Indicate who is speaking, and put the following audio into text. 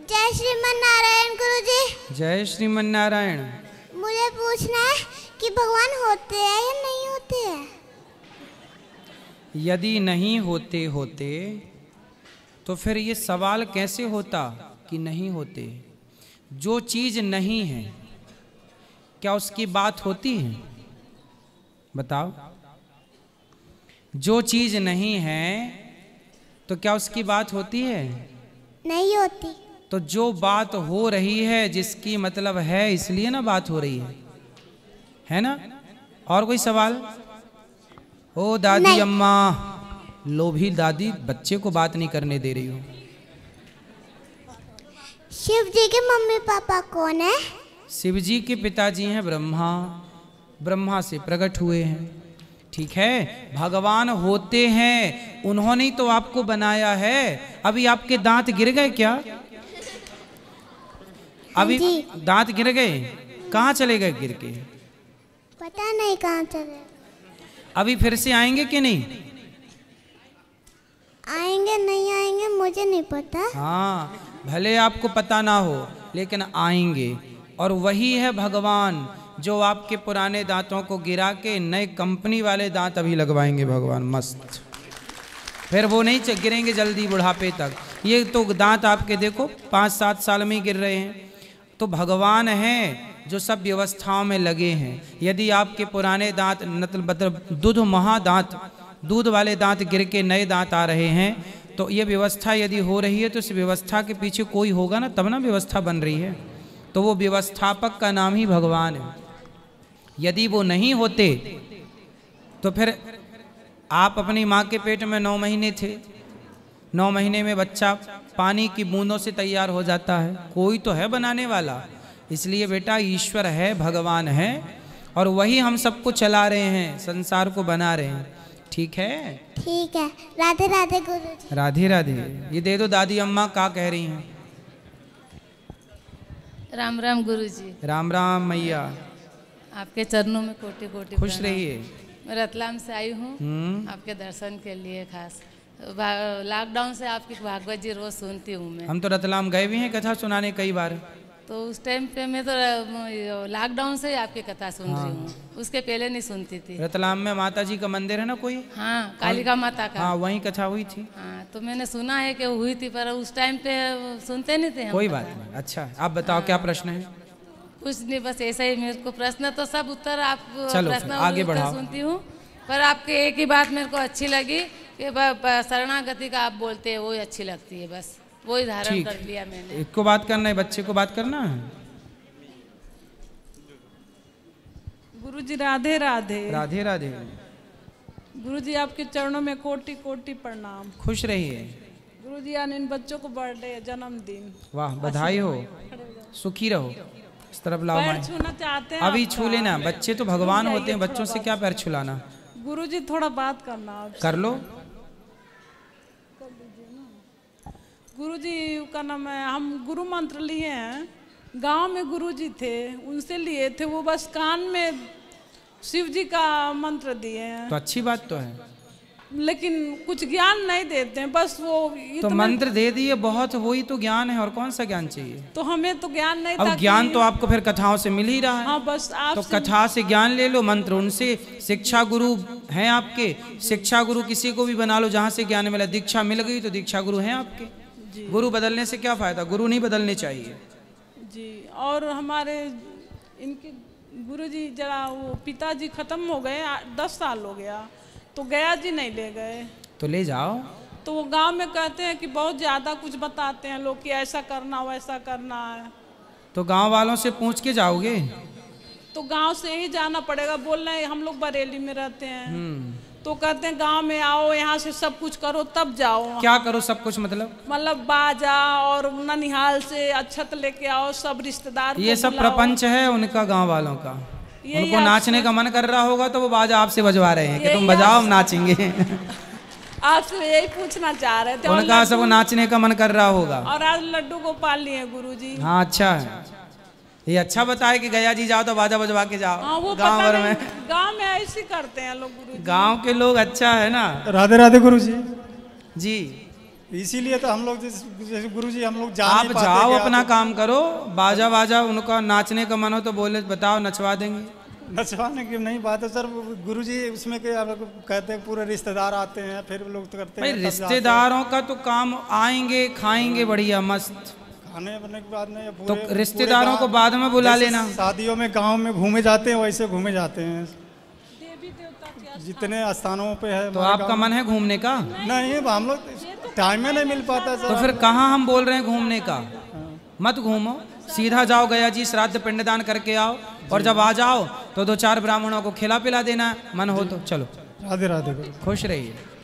Speaker 1: जय श्रीमन नारायण गुरु जी
Speaker 2: जय मन नारायण
Speaker 1: मुझे पूछना है कि भगवान होते हैं या नहीं होते हैं
Speaker 2: यदि नहीं होते होते तो फिर ये सवाल कैसे होता कि नहीं होते जो चीज़ नहीं है क्या उसकी बात होती है बताओ जो चीज़ नहीं है तो क्या उसकी बात होती है नहीं होती तो जो बात हो रही है जिसकी मतलब है इसलिए ना बात हो रही है है ना और कोई सवाल ओ दादी अम्मा लोभी दादी बच्चे को बात नहीं करने दे रही हूँ
Speaker 1: शिव जी के मम्मी पापा कौन है
Speaker 2: शिव जी के पिताजी हैं ब्रह्मा ब्रह्मा से प्रकट हुए हैं ठीक है भगवान होते हैं उन्होंने तो आपको बनाया है अभी आपके दांत गिर गए क्या अभी दांत गिर गए कहाँ चले गए गिर के
Speaker 1: पता नहीं कहाँ चले
Speaker 2: अभी फिर से आएंगे कि नहीं
Speaker 1: आएंगे नहीं आएंगे मुझे नहीं पता
Speaker 2: हाँ भले आपको पता ना हो लेकिन आएंगे और वही है भगवान जो आपके पुराने दांतों को गिरा के नए कंपनी वाले दांत अभी लगवाएंगे भगवान मस्त फिर वो नहीं गिरेंगे जल्दी बुढ़ापे तक ये तो दांत आपके देखो पाँच सात साल में ही गिर रहे हैं तो भगवान हैं जो सब व्यवस्थाओं में लगे हैं यदि आपके पुराने दांत मतलब महा महादांत दूध वाले दांत गिर के नए दांत आ रहे हैं तो ये व्यवस्था यदि हो रही है तो इस व्यवस्था के पीछे कोई होगा ना तब ना व्यवस्था बन रही है तो वो व्यवस्थापक का नाम ही भगवान है यदि वो नहीं होते तो फिर आप अपनी माँ के पेट में नौ महीने थे नौ महीने में बच्चा पानी की बूंदों से तैयार हो जाता है कोई तो है बनाने वाला इसलिए बेटा ईश्वर है भगवान है और वही हम सबको चला रहे हैं संसार को बना रहे हैं ठीक है
Speaker 1: ठीक है राधे राधे गुरु
Speaker 2: राधे राधे ये दे दो दादी अम्मा का कह रही हैं
Speaker 1: राम राम गुरु जी
Speaker 2: राम राम मैया
Speaker 1: आपके चरणों में कोटे कोटे खुश रहिए मैं रतलाम से आई हूँ हम्म। आपके दर्शन के लिए खास लॉकडाउन से आपकी भागवत जी रोज सुनती हूँ मैं हम
Speaker 2: तो रतलाम गए भी हैं कथा सुनाने कई बार
Speaker 1: तो उस टाइम पे मैं तो लॉकडाउन से आपकी कथा सुन हाँ। रही हूँ उसके पहले नहीं सुनती थी
Speaker 2: रतलाम में माता जी का मंदिर है ना कोई हाँ कालिका माता का हाँ वही कथा हुई थी हाँ
Speaker 1: तो मैंने सुना है की हुई थी पर उस टाइम पे सुनते नहीं थे कोई बात
Speaker 2: नहीं अच्छा आप बताओ क्या प्रश्न है
Speaker 1: कुछ नहीं बस ऐसा ही मेरे को प्रश्न तो सब उत्तर आप प्रश्न आगे सुनती हूँ पर आपके एक ही बात मेरे को अच्छी लगी कि शरणागति का आप बोलते हैं वो अच्छी लगती है बस वो ही धारण कर लिया मैंने
Speaker 2: को बात करना है बच्चे को बात करना है
Speaker 1: गुरु जी राधे राधे राधे राधे गुरु जी आपके चरणों में कोटि कोटि प्रणाम खुश रहिए गुरु जी आने इन बच्चों को बर्थडे जन्मदिन
Speaker 2: वाह बधाई हो सुखी रहो इस तरफ लाओ पैर
Speaker 1: छूना चाहते हैं अभी छू लेना
Speaker 2: बच्चे तो भगवान होते हैं बच्चों से क्या पैर छुलाना
Speaker 1: गुरु जी थोड़ा बात करना कर लो गुरु जी का नाम है हम गुरु मंत्र लिए हैं गांव में गुरु जी थे उनसे लिए थे वो बस कान में शिव जी का मंत्र दिए हैं तो
Speaker 2: अच्छी बात तो है
Speaker 1: लेकिन कुछ ज्ञान नहीं देते हैं बस वो तो मंत्र
Speaker 2: दे दिए बहुत वही तो ज्ञान है और कौन सा ज्ञान चाहिए
Speaker 1: तो हमें तो ज्ञान नहीं अब ज्ञान तो आपको
Speaker 2: फिर कथाओं से मिल ही रहा है हाँ
Speaker 1: बस आप तो कथा
Speaker 2: से ज्ञान ले लो मंत्र उनसे शिक्षा गुरु हैं आपके शिक्षा गुरु किसी को भी बना लो जहाँ से ज्ञान मिला दीक्षा मिल गई तो दीक्षा गुरु हैं
Speaker 1: आपके गुरु
Speaker 2: बदलने से क्या फ़ायदा गुरु नहीं बदलने चाहिए
Speaker 1: जी और हमारे इनके गुरु जी जरा वो पिताजी ख़त्म हो गए दस साल हो गया तो गया जी नहीं ले गए तो ले जाओ तो वो गांव में कहते हैं कि बहुत ज़्यादा कुछ बताते हैं लोग कि ऐसा करना वैसा करना है
Speaker 2: तो गांव वालों से पूछ के जाओगे
Speaker 1: तो गांव से ही जाना पड़ेगा बोल रहे हम लोग बरेली में रहते हैं हम्म। तो कहते हैं गांव में आओ यहाँ से सब कुछ करो तब जाओ क्या
Speaker 2: करो सब कुछ मतलब
Speaker 1: मतलब बाजा और ननिहाल से अच्छत लेके आओ सब रिश्तेदार ये सब प्रपंच
Speaker 2: है उनका गांव वालों का उनको नाचने का मन कर रहा होगा तो वो बाजा आपसे बजवा रहे हैं कि तुम बजाओ हम नाचेंगे
Speaker 1: आपसे यही पूछना चाह रहे थे उनका सब
Speaker 2: नाचने का मन कर रहा होगा
Speaker 1: और आज लड्डू गोपाल लिए गुरु जी हाँ
Speaker 2: अच्छा है ये अच्छा बताया कि गया जी जाओ तो बाजा बजवा के जाओ हाँ, गाँव भर
Speaker 1: में गाँव में ऐसे करते हैं लोग गुरु
Speaker 2: गाँव के लोग अच्छा है ना राधे राधे गुरु जी जी इसीलिए तो हम लोग जैसे गुरु जी हम लोग जा आप जाओ अपना तो... काम करो बाजा बाजा उनका नाचने का मन हो तो बोले बताओ नचवा देंगे नचवाने की नहीं बात है सर गुरु जी उसमें के आप कहते हैं पूरे रिश्तेदार आते हैं फिर लोग तो करते हैं रिश्तेदारों का तो काम आएंगे खाएंगे बढ़िया मस्त खाने बनने के बाद में तो रिश्तेदारों को बाद में बुला लेना शादियों में गाँव में घूमे जाते हैं वैसे घूमे जाते हैं जितने स्थानों पे है तो आपका मन है घूमने का नहीं हम लोग टाइम तो में नहीं मिल पाता तो फिर कहाँ हम बोल रहे हैं घूमने का हाँ। मत घूमो सीधा जाओ गया जी श्राद्ध पिंडदान करके आओ और जब आ जाओ तो दो चार ब्राह्मणों को खिला पिला देना मन हो तो चलो राधे राधे खुश रहिए